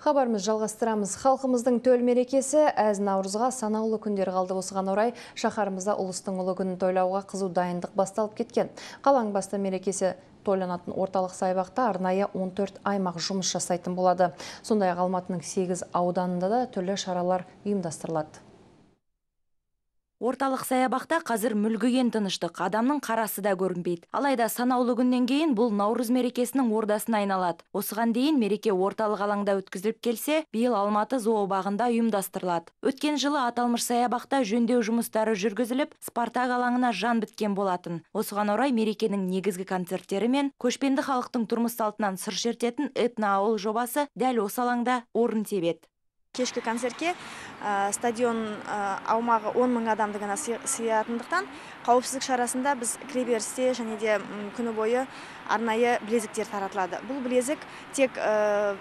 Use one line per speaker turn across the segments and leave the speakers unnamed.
Хабарымыз жалғастырамыз. Халқымыздың төл мерекесі әз наурызға санаулы күндер қалды осыған орай шаһарымызда ұлыстың ұлы күнін тойлауға қызу дайындық басталып кеткен. Қалаң басты мерекесі тойланатын орталық саябақта арнайы 14 аймақ жұмыс жасайтын болады. Сондай ақ Алматының 8 ауданында да түрлі шаралар ұйымдастырылады
орталық саябақта қазір мүлгіген тыныштық адамның қарасы да көрінбейді алайда санаулы күннен кейін бұл наурыз мерекесінің ордасын айналады осыған дейін мереке орталық алаңда өткізіліп келсе биыл алматы зообағында ұйымдастырылады өткен жылы аталмыш саябақта жөндеу жұмыстары жүргізіліп спартак алаңына жан біткен болатын осыған орай мерекенің негізгі концерттері мен көшпенді халықтың тұрмыс салтынан сыр шертетін этноауыл жобасы дәл осы алаңда
орын тебеді кешкі концертке ә, стадион ә, аумағы 10 мың адамды ғана сыятындықтан қауіпсіздік шарасында біз кіреберісте және де күні бойы арнайы білезіктер таратылады бұл білезік тек ә,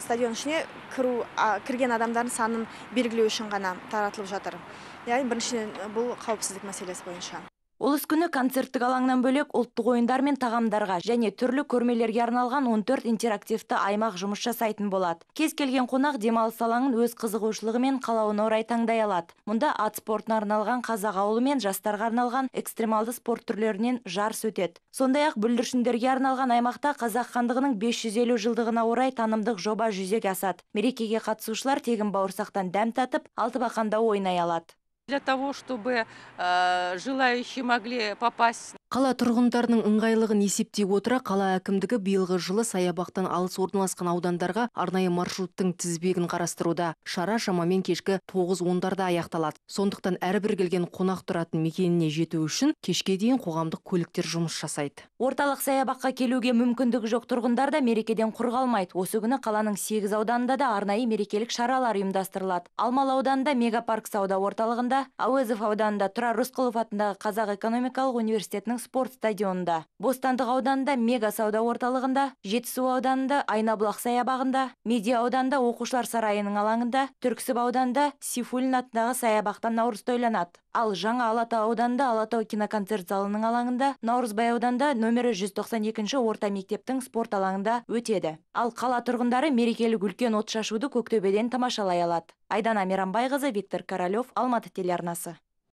стадион ішіне кіру кірген адамдардың санын белгілеу үшін ғана таратылып жатыр яғни біріншіден бұл қауіпсіздік мәселесі бойынша
Олыс күні концерттік алаңнан бөлек ұлттық ойындар мен тағамдарға және түрлі көрмелерге арналған 14 интерактивті аймақ жұмыс жасайтын болады. Кез келген қонақ демалыс алаңын өз қызығушылығы мен қалауына орай таңдай алады. Мұнда ат спортына арналған қазақ ауылы мен жастарға арналған экстремалды спорт түрлерінен жарыс өтеді. Сондай ақ бүлдіршіндерге арналған аймақта қазақ хандығының 550 жылдығына орай танымдық жоба жүзеге асады. Мерекеге қатысушылар тегін бауырсақтан дәм татып, алтыбақанда ойнай алады для того, чтобы ә, желающие могли попасть Қала тұрғындарының ыңғайлығын
есептей отыра, қала әкімдігі биылғы жылы саябақтан алыс орналасқан аудандарға арнайы маршруттың тізбегін қарастыруда. Шара шамамен кешкі 9-10-дарда аяқталады. Сондықтан әрбір келген қонақ тұратын мекеніне жету үшін кешке дейін қоғамдық көліктер жұмыс жасайды.
Орталық саябаққа келуге мүмкіндігі жоқ тұрғындар да мерекеден құр қалмайды. Осы күні қаланың 8 ауданында да арнайы мерекелік шаралар ұйымдастырылады. Алмалы ауданында мегапарк сауда орталығында Ауэзов әуезов ауданында тұрар рысқұлов атындағы қазақ экономикалық университетінің спорт стадионында бостандық ауданында мега сауда орталығында жетісу ауданында айнабұлақ саябағында Медиа ауданында оқушылар сарайының алаңында түрксіб ауданында сейфуллин атындағы саябақта наурыз тойланады ал жаңа алатау ауданында алатау киноконцерт залының алаңында наурызбай ауданында нөмірі 192 орта мектептің спорт алаңында өтеді ал қала тұрғындары мерекелік үлкен отшашуды көктөбеден тамашалай алады айдана мейрамбайқызы виктор королев алматы телеарнасы